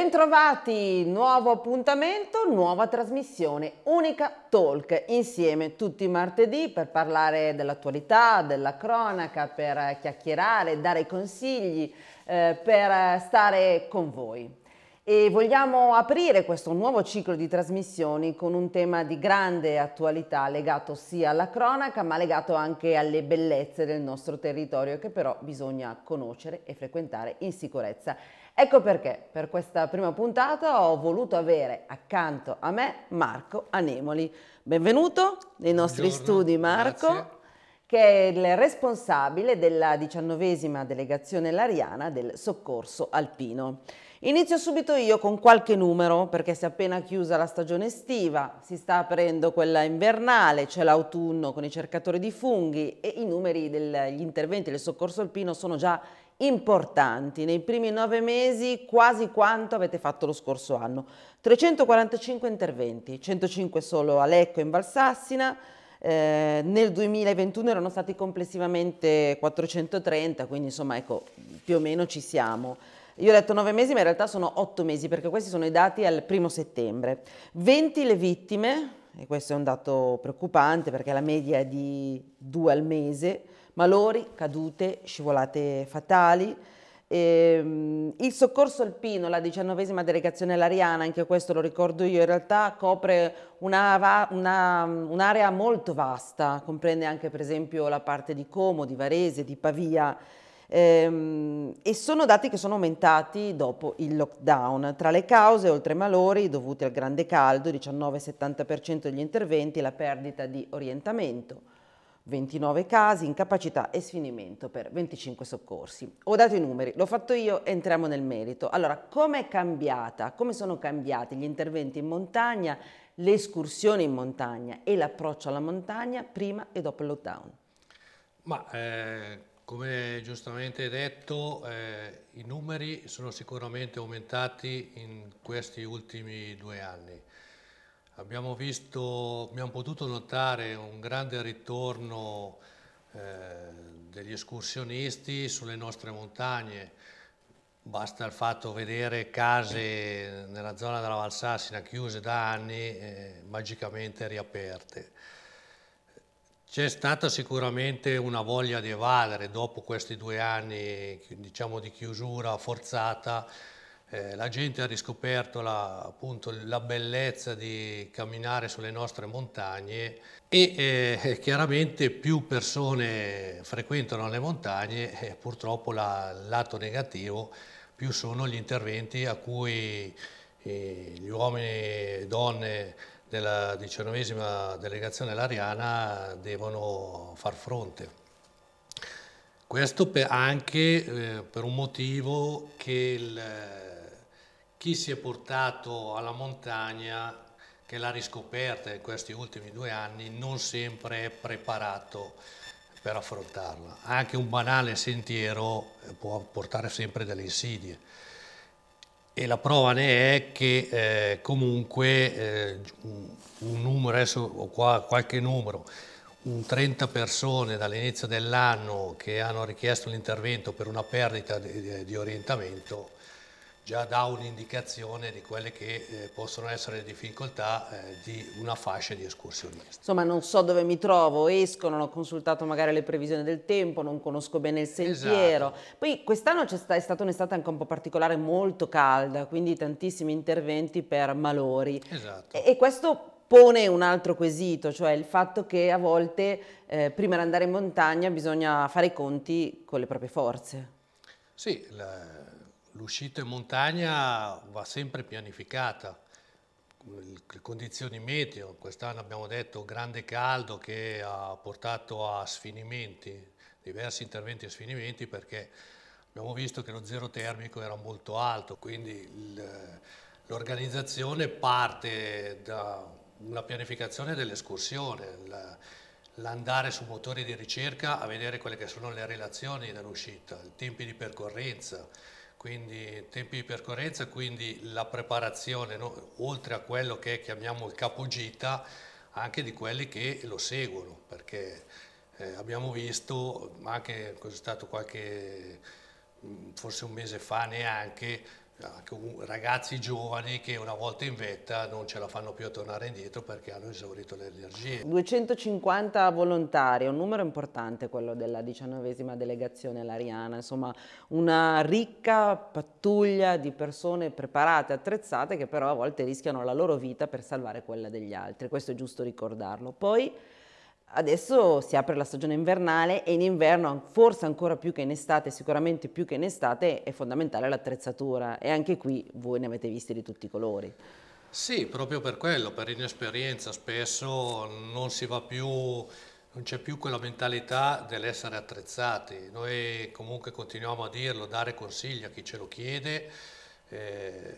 Bentrovati, nuovo appuntamento, nuova trasmissione, unica talk insieme tutti i martedì per parlare dell'attualità, della cronaca, per chiacchierare, dare consigli, eh, per stare con voi e vogliamo aprire questo nuovo ciclo di trasmissioni con un tema di grande attualità legato sia alla cronaca ma legato anche alle bellezze del nostro territorio che però bisogna conoscere e frequentare in sicurezza. Ecco perché per questa prima puntata ho voluto avere accanto a me Marco Anemoli. Benvenuto nei nostri Buongiorno, studi Marco. Grazie che è il responsabile della diciannovesima delegazione lariana del soccorso alpino. Inizio subito io con qualche numero perché si è appena chiusa la stagione estiva, si sta aprendo quella invernale, c'è l'autunno con i cercatori di funghi e i numeri degli interventi del soccorso alpino sono già importanti. Nei primi nove mesi quasi quanto avete fatto lo scorso anno. 345 interventi, 105 solo a Lecco in Valsassina, eh, nel 2021 erano stati complessivamente 430, quindi insomma ecco più o meno ci siamo. Io ho detto nove mesi, ma in realtà sono otto mesi, perché questi sono i dati al primo settembre. 20 le vittime, e questo è un dato preoccupante perché la media è di due al mese, malori, cadute, scivolate fatali. Ehm, il soccorso alpino, la diciannovesima delegazione lariana, anche questo lo ricordo io, in realtà copre un'area un molto vasta, comprende anche per esempio la parte di Como, di Varese, di Pavia. Ehm, e sono dati che sono aumentati dopo il lockdown. Tra le cause, oltre ai malori dovuti al grande caldo, 19-70% degli interventi, la perdita di orientamento, 29 casi, incapacità e sfinimento per 25 soccorsi. Ho dato i numeri, l'ho fatto io, entriamo nel merito. Allora, come è cambiata, come sono cambiati gli interventi in montagna, le escursioni in montagna e l'approccio alla montagna prima e dopo il lockdown? Ma eh, come giustamente detto, eh, i numeri sono sicuramente aumentati in questi ultimi due anni. Abbiamo, visto, abbiamo potuto notare un grande ritorno eh, degli escursionisti sulle nostre montagne. Basta il fatto vedere case nella zona della Valsassina chiuse da anni eh, magicamente riaperte. C'è stata sicuramente una voglia di evadere dopo questi due anni diciamo, di chiusura forzata, eh, la gente ha riscoperto la, appunto, la, bellezza di camminare sulle nostre montagne e eh, chiaramente più persone frequentano le montagne e purtroppo la, lato negativo più sono gli interventi a cui eh, gli uomini e donne della diciannovesima delegazione lariana devono far fronte. Questo per, anche eh, per un motivo che il, eh, chi si è portato alla montagna, che l'ha riscoperta in questi ultimi due anni, non sempre è preparato per affrontarla. Anche un banale sentiero eh, può portare sempre delle insidie e la prova ne è che eh, comunque eh, un numero, adesso ho qua qualche numero, un 30 persone dall'inizio dell'anno che hanno richiesto l'intervento per una perdita di, di orientamento già dà un'indicazione di quelle che eh, possono essere le difficoltà eh, di una fascia di escursionisti. Insomma, non so dove mi trovo, esco, non ho consultato magari le previsioni del tempo, non conosco bene il sentiero. Esatto. Poi quest'anno sta, è stata un'estate anche un po' particolare, molto calda, quindi tantissimi interventi per malori. Esatto. E, e questo pone un altro quesito, cioè il fatto che a volte eh, prima di andare in montagna bisogna fare i conti con le proprie forze. Sì, la L'uscita in montagna va sempre pianificata, le condizioni meteo, quest'anno abbiamo detto grande caldo che ha portato a sfinimenti, diversi interventi a sfinimenti perché abbiamo visto che lo zero termico era molto alto, quindi l'organizzazione parte da una pianificazione dell'escursione, l'andare su motori di ricerca a vedere quelle che sono le relazioni dell'uscita, i tempi di percorrenza, quindi tempi di percorrenza, quindi la preparazione, no? oltre a quello che chiamiamo il capogita, anche di quelli che lo seguono, perché eh, abbiamo visto, anche cos'è stato qualche, mm, forse un mese fa neanche, Ah, ragazzi giovani che una volta in vetta non ce la fanno più a tornare indietro perché hanno esaurito le energie. 250 volontari, un numero importante quello della diciannovesima delegazione l'Ariana, insomma una ricca pattuglia di persone preparate, attrezzate che però a volte rischiano la loro vita per salvare quella degli altri, questo è giusto ricordarlo. Poi Adesso si apre la stagione invernale e in inverno, forse ancora più che in estate, sicuramente più che in estate, è fondamentale l'attrezzatura e anche qui voi ne avete visti di tutti i colori. Sì, proprio per quello, per inesperienza spesso non si va più, non c'è più quella mentalità dell'essere attrezzati. Noi comunque continuiamo a dirlo, dare consigli a chi ce lo chiede, eh,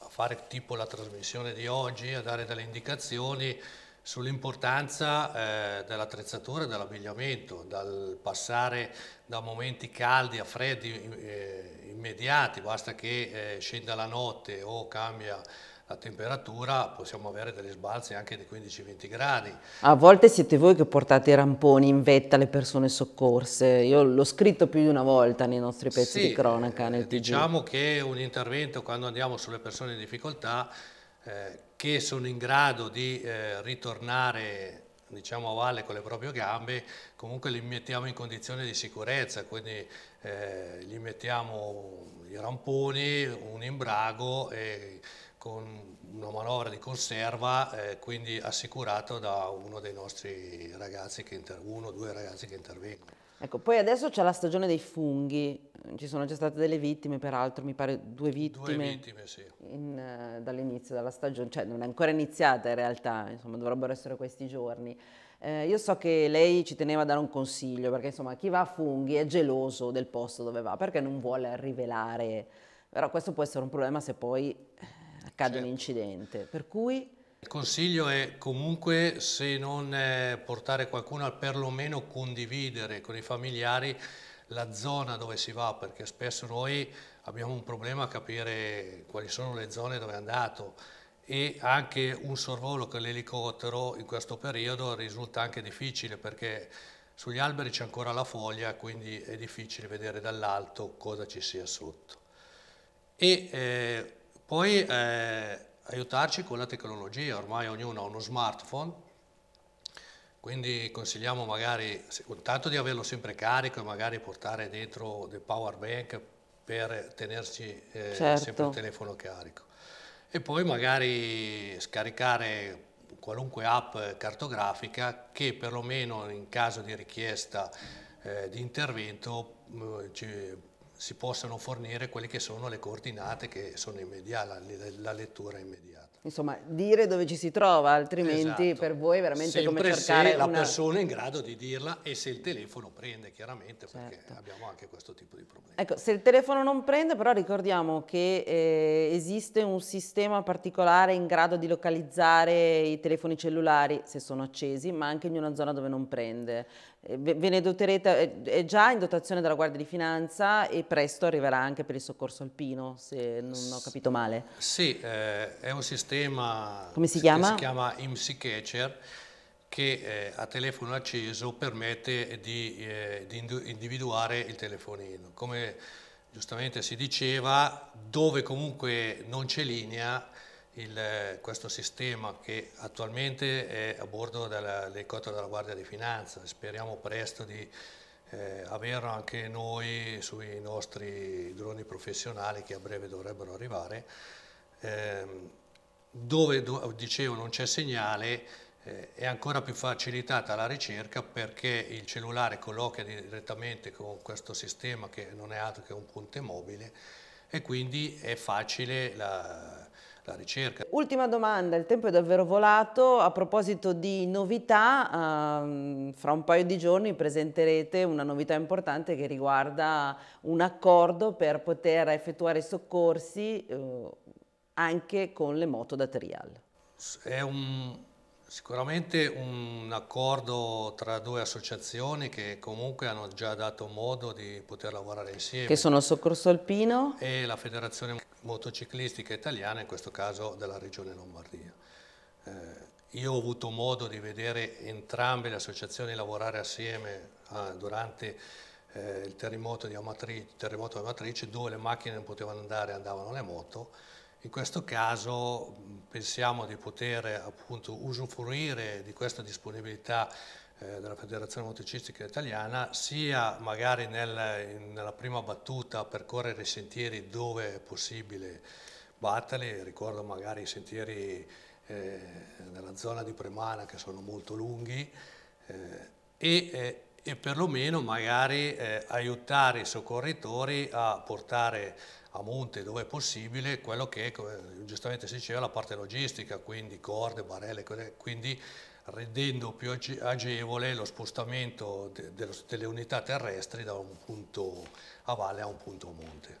a fare tipo la trasmissione di oggi, a dare delle indicazioni sull'importanza eh, dell'attrezzatura e dell'abbigliamento, dal passare da momenti caldi a freddi eh, immediati, basta che eh, scenda la notte o cambia la temperatura, possiamo avere delle sbalze anche di 15-20 gradi. A volte siete voi che portate i ramponi in vetta alle persone soccorse, io l'ho scritto più di una volta nei nostri pezzi sì, di cronaca nel diciamo Diciamo che un intervento quando andiamo sulle persone in difficoltà eh, che sono in grado di eh, ritornare diciamo a valle con le proprie gambe, comunque li mettiamo in condizione di sicurezza, quindi eh, gli mettiamo i ramponi, un imbrago e con una manovra di conserva, eh, quindi assicurato da uno dei nostri ragazzi, che inter- uno o due ragazzi che intervengono. Ecco, poi adesso c'è la stagione dei funghi, ci sono già state delle vittime, peraltro mi pare due vittime. Due vittime, sì. In, uh, dall'inizio della stagione, cioè non è ancora iniziata in realtà, insomma dovrebbero essere questi giorni. Eh, io so che lei ci teneva a dare un consiglio, perché insomma chi va a funghi è geloso del posto dove va, perché non vuole rivelare. Però questo può essere un problema se poi accade certo. un incidente. Per cui... Il consiglio è comunque se non eh, portare qualcuno a perlomeno condividere con i familiari la zona dove si va, perché spesso noi abbiamo un problema a capire quali sono le zone dove è andato e anche un sorvolo con l'elicottero in questo periodo risulta anche difficile perché sugli alberi c'è ancora la foglia, quindi è difficile vedere dall'alto cosa ci sia sotto. E eh, poi eh, aiutarci con la tecnologia, ormai ognuno ha uno smartphone, quindi consigliamo magari, intanto di averlo sempre carico e magari portare dentro del power bank per tenersi eh, certo. sempre il telefono carico. E poi magari scaricare qualunque app cartografica che perlomeno in caso di richiesta eh, di intervento eh, ci si possano fornire quelle che sono le coordinate che sono immediate, la, lettura immediata. Insomma, dire dove ci si trova, altrimenti esatto. per voi è veramente Sempre come cercare se la una... persona è in grado di dirla e se il telefono prende, chiaramente, certo. perché abbiamo anche questo tipo di problemi. Ecco, se il telefono non prende, però ricordiamo che eh, esiste un sistema particolare in grado di localizzare i telefoni cellulari, se sono accesi, ma anche in una zona dove non prende. Eh, ve ne doterete, eh, è già in dotazione della Guardia di Finanza e presto arriverà anche per il soccorso alpino, se non ho capito male. Sì, eh, è un sistema Come si chiama? che si chiama IMSI Catcher che eh, a telefono acceso permette di, eh, di, individuare il telefonino. Come giustamente si diceva, dove comunque non c'è linea, il, eh, questo sistema che attualmente è a bordo dell'elicottero della Guardia di Finanza. Speriamo presto di eh, averlo anche noi sui nostri droni professionali che a breve dovrebbero arrivare. Eh, dove, do, dicevo, non c'è segnale, eh, è ancora più facilitata la ricerca perché il cellulare colloca direttamente con questo sistema che non è altro che un ponte mobile e quindi è facile la, la ricerca. Ultima domanda, il tempo è davvero volato, a proposito di novità, ehm, fra un paio di giorni presenterete una novità importante che riguarda un accordo per poter effettuare soccorsi eh, anche con le moto da trial. È un, Sicuramente un accordo tra due associazioni che comunque hanno già dato modo di poter lavorare insieme. Che sono Soccorso Alpino e la Federazione Motociclistica Italiana, in questo caso della Regione Lombardia. Eh, io ho avuto modo di vedere entrambe le associazioni lavorare assieme ah, durante eh, il terremoto di Amatrice, terremoto di Amatrice, dove le macchine non potevano andare, andavano le moto in questo caso pensiamo di poter appunto, usufruire di questa disponibilità eh, della Federazione Motocistica Italiana sia magari nel, nella prima battuta percorrere i sentieri dove è possibile batterli, ricordo magari i sentieri eh, nella zona di Premana che sono molto lunghi eh, e, eh, e perlomeno magari eh, aiutare i soccorritori a portare a monte dove è possibile quello che eh, giustamente si diceva la parte logistica, quindi corde, barelle, quindi rendendo più agevole lo spostamento delle unità terrestri da un punto a valle a un punto a monte.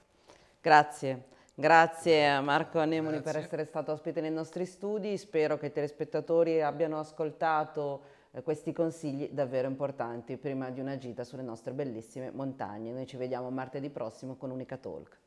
Grazie. Grazie a Marco Anemoni Grazie. per essere stato ospite nei nostri studi, spero che i telespettatori abbiano ascoltato eh, questi consigli davvero importanti prima di una gita sulle nostre bellissime montagne. Noi ci vediamo martedì prossimo con Unica Talk.